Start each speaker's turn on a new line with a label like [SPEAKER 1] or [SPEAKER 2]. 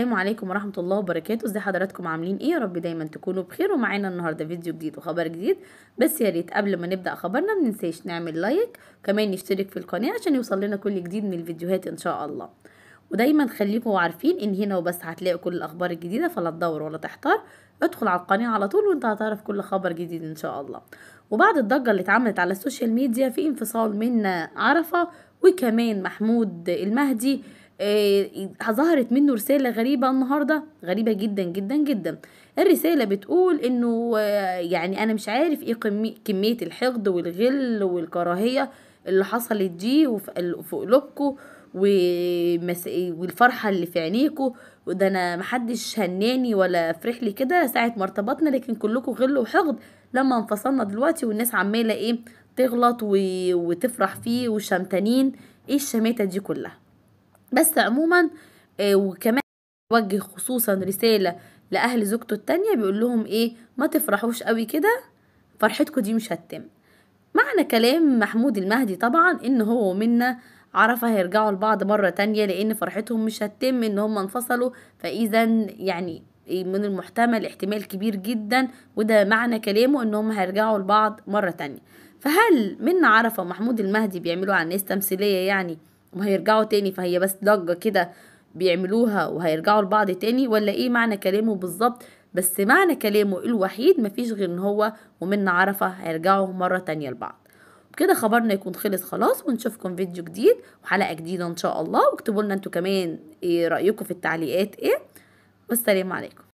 [SPEAKER 1] السلام عليكم ورحمه الله وبركاته ازي حضراتكم عاملين ايه يا رب دايما تكونوا بخير ومعانا النهارده فيديو جديد وخبر جديد بس يا ريت قبل ما نبدا خبرنا ما ننساش نعمل لايك وكمان نشترك في القناه عشان يوصل لنا كل جديد من الفيديوهات ان شاء الله ودايما خليكم عارفين ان هنا وبس هتلاقوا كل الاخبار الجديده فلا تدور ولا تحتار ادخل على القناه على طول وانت هتعرف كل خبر جديد ان شاء الله وبعد الضجه اللي اتعملت على السوشيال ميديا في انفصال من عرفه وكمان محمود المهدي آه، ظهرت منه رسالة غريبة النهاردة غريبة جدا جدا جدا الرسالة بتقول انه آه، يعني انا مش عارف ايه كمية الحقد والغل والكراهية اللي حصلت دي وفي قلوبكم ومس... والفرحة اللي في عينيكم وده انا محدش هناني ولا فرحلي كده ساعة ما ارتبطنا لكن كلكم غل وحقد لما انفصلنا دلوقتي والناس عمالة ايه تغلط و... وتفرح فيه وشمتانين ايه الشماتة دي كلها بس عموما آه، وكمان وجه خصوصا رسالة لأهل زوجته التانية بيقول لهم إيه ما تفرحوش قوي كده فرحتكم دي مش هتتم معنى كلام محمود المهدي طبعا إن هو ومنا عرفة هيرجعوا لبعض مرة تانية لأن فرحتهم مش هتتم إن هم انفصلوا فإذا يعني من المحتمل احتمال كبير جدا وده معنى كلامه إن هم هيرجعوا لبعض مرة تانية فهل منا عرفة ومحمود المهدي بيعملوا عن الناس تمثيلية يعني وهيرجعوا تاني فهي بس ضجة كده بيعملوها وهيرجعوا لبعض تاني ولا ايه معنى كلامه بالظبط بس معنى كلامه الوحيد مفيش غير ان هو ومن عرفة هيرجعوا مرة تانية لبعض كده خبرنا يكون خلص خلاص ونشوفكم فيديو جديد وحلقة جديدة ان شاء الله واكتبوا لنا انتوا كمان ايه رأيكم في التعليقات ايه والسلام عليكم